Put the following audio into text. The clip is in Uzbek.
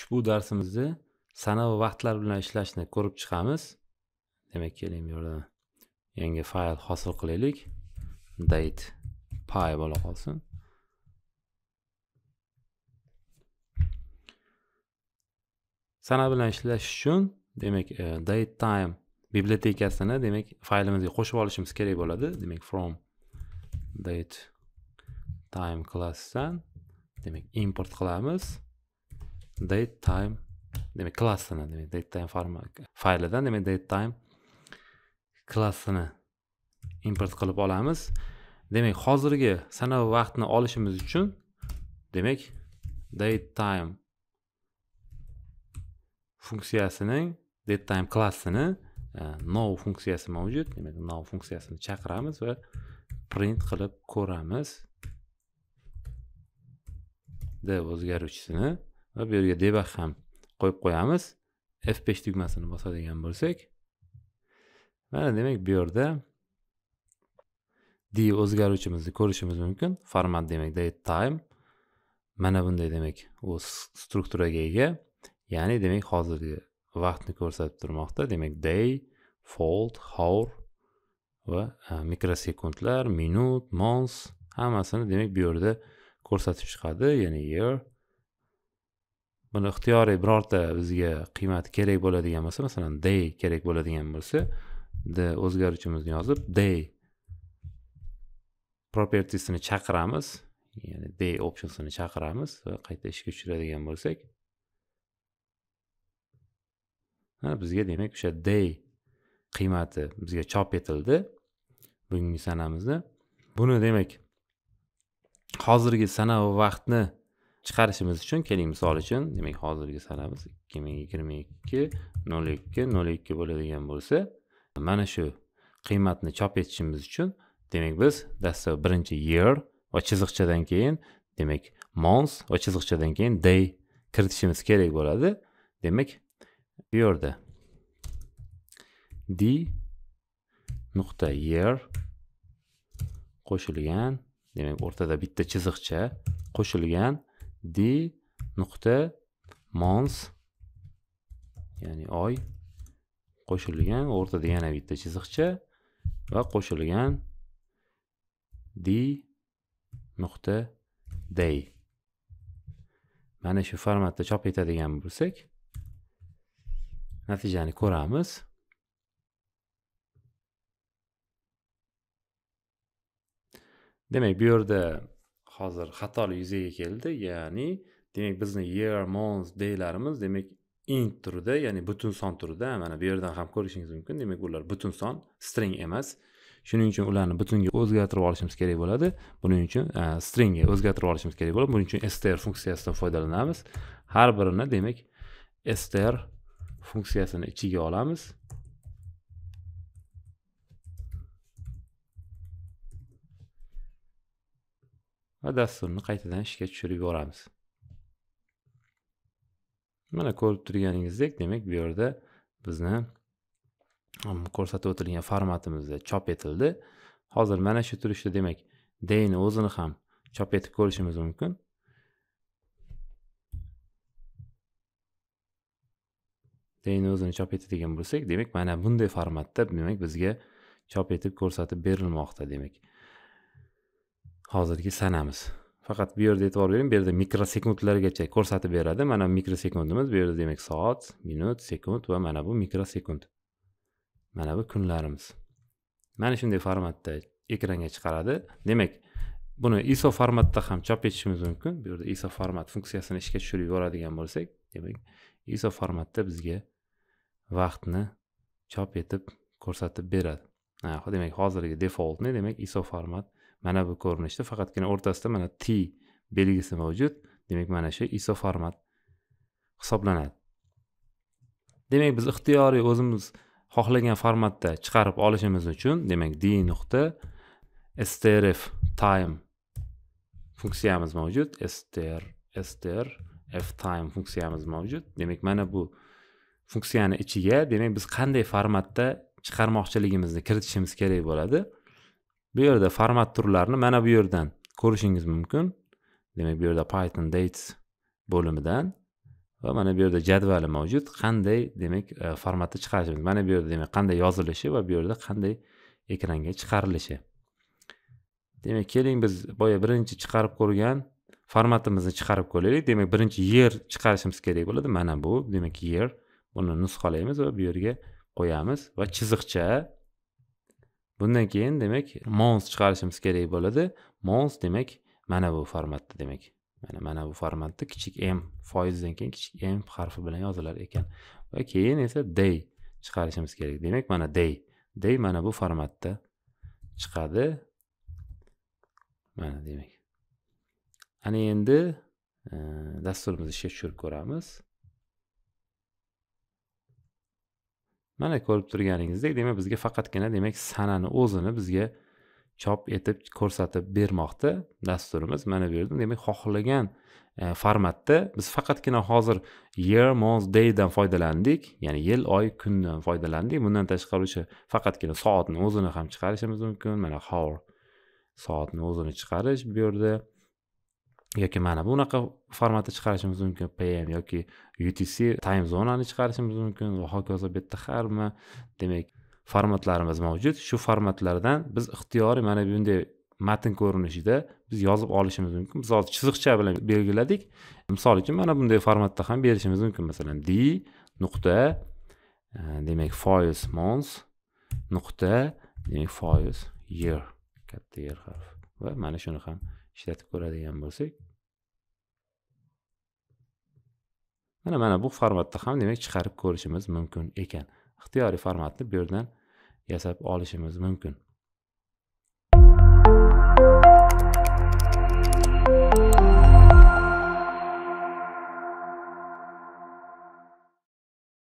ushbu darsimizda sana va vaqtlar bilan ishlashni ko'rib chiqamiz demak keling bu yerda yangi fayl hosil qilaylik date pay bo'la qolsin sana bilan ishlash uchun demak e, date time bibliotekasini demak faylimizga qo'shib olishimiz kerak bo'ladi demak from date time klassdan demak import qilamiz date time demak klassini demak date time faylidan demak date time klassini import qilib olamiz demak hozirgi sanov vaqtni olishimiz uchun demak date time funksiyasining date time klassini e, now funksiyasi mavjud demak now funksiyasini chaqiramiz va print qilib ko'ramiz d o'zgaruvchisini va bu yerga debug ham qo'yib qo'yamiz f 5 tugmasini bosadigan bo'lsak mana demak bu yerda d o'zgaruvchimizni ko'rishimiz mumkin format demak date time mana bunday demak u strukturaga ega ya'ni demak hozirgi vaqtni ko'rsatib turmoqda demak day fold hour va e, mikrosekundlar minut mons hammasini demak bu yerda ko'rsatib chiqadi ya'ni year buni ixtiyoriy birorta bizga qiymati kerak bo'ladigan bo'lsa masalan day kerak bo'ladigan bo'lsa d o'zgaruvchimizni yozib day propertiesini chaqiramiz ya'ni day optionsini chaqiramiz va qayta ishga tushiradigan bo'lsak ha bizga demak o'sha day qiymati bizga chop etildi bugungi sanamizni buni demak hozirgi sana va vaqtni chiqarishimiz uchun keling misol uchun demak hozirgi sanamiz ikki ming yigirma ikki nol ikki nol ikki bo'ladigan bo'lsa mana shu qiymatni chop etishimiz uchun demak biz dastlab birinchi year va chiziqchadan keyin demak mons va chiziqchadan keyin day kiritishimiz kerak bo'ladi demak bu yerda d nuqta year qo'shilgan demak o'rtada bitta chiziqcha qo'shilgan d nuqta mons ya'ni oy qo'shilgan o'rtada yana bitta chiziqcha va qo'shilgan d nuqta day mana shu formatda chop etadigan bo'lsak natijani ko'ramiz demak bu yerda hozir xatolik yuzaga keldi ya'ni demak bizni month daylarimiz demak int turida ya'ni butun son turida mana bu yerdan ham ko'rishingiz mumkin demak ular butun son string emas shuning uchun ularni butunga o'zgartirib olishimiz kerak bo'ladi buning uchun e, stringga o'zgartirib olishimiz kerak bo'ladi buning uchun str funksiyasidan foydalanamiz har birini demak str funksiyasini ichiga olamiz va dasturni qaytadan ishga tushirib yuboramiz mana ko'rib turganingizdek demak bu yerda bizni um, ko'rsatib o'tilgan formatimizda chop etildi hozir mana shu turishda demak dayni o'zini ham chop etib ko'rishimiz mumkin dayni o'zini chop etadigan bo'lsak demak mana bunday formatda demak bizga chop etib ko'rsatib berilmoqda demak hozirgi sanamiz faqat bu yerda e'tibor bering bu yerda mikrosekundlargacha ko'rsatib beradi mana bu mikrosekundimiz bu yerda demak soat minut sekund va mana bu mikrosekund mana bu kunlarimiz mana shunday formatda ekranga chiqaradi demak buni iso formatda ham chop etishimiz mumkin bu yerda iso format funksiyasini ishga tushirib yuboradigan bo'lsak demak iso formatda bizga vaqtni chop etib ko'rsatib beradi demak hozirgi defaultni demak iso format mana bu ko'rinishda faqatgina o'rtasida mana t belgisi mavjud demak mana shu iso format hisoblanadi demak biz ixtiyoriy o'zimiz xohlagan formatda chiqarib olishimiz uchun demak d nuqta strf time funksiyamiz mavjud str str f time funksiyamiz mavjud demak mana bu funksiyani ichiga demak biz qanday formatda chiqarmoqchiligimizni kiritishimiz kerak bo'ladi bu yerda format turlarini mana bu yerdan ko'rishingiz mumkin demak bu yerda python dates bo'limidan va mana bu yerda jadvali mavjud qanday demak formatni e, formatda chiqarishimiz mana bu yerda demak qanday yozilishi va bu yerda qanday ekranga chiqarilishi demak keling biz boya birinchi chiqarib ko'rgan formatimizni chiqarib ko'raylik demak birinchi yer chiqarishimiz kerak bo'ladi mana bu demak yer buni nusxalaymiz va bu yerga qo'yamiz va chiziqcha bundan keyin demak mons chiqarishimiz kerak bo'ladi mons demak mana bu formatda demak mana mana bu formatda kichik m foizdan keyin kichik m harfi bilan yozilar ekan va keyin esa day chiqarishimiz kerak demak mana day day mana bu formatda chiqadi mana demak ana endi eh, dasturimizni ishga tushirib ko'ramiz mana ko'rib turganingizdek demak bizga faqatgina demak sanani o'zini bizga chop etib ko'rsatib bermoqda dasturimiz mana bu yerda demak xohlagan e, formatda biz faqatgina hozir year month daydan foydalandik ya'ni yil oy kundan foydalandik bundan tashqari o'sha faqatgina soatni o'zini ham chiqarishimiz mumkin mana hour soatni o'zini chiqarish bu yerda yoki mana bunaqa formatda chiqarishimiz mumkin pm yoki utc time zonani chiqarishimiz mumkin va hokazo bu yerda hamma demak formatlarimiz mavjud shu formatlardan biz ixtiyoriy mana bunday matn ko'rinishida biz yozib olishimiz mumkin biz hozir chiziqcha bilan belgiladik misol uchun mana bunday formatda ham berishimiz mumkin masalan d nuqta e, demak foils mons nuqta demak foils year katta yer harfi va mana shuni ham ishlatib ko'radigan bo'lsak mana mana bu formatda ham demak chiqarib ko'rishimiz mumkin ekan ixtiyoriy formatni bu yerdan yasab olishimiz mumkin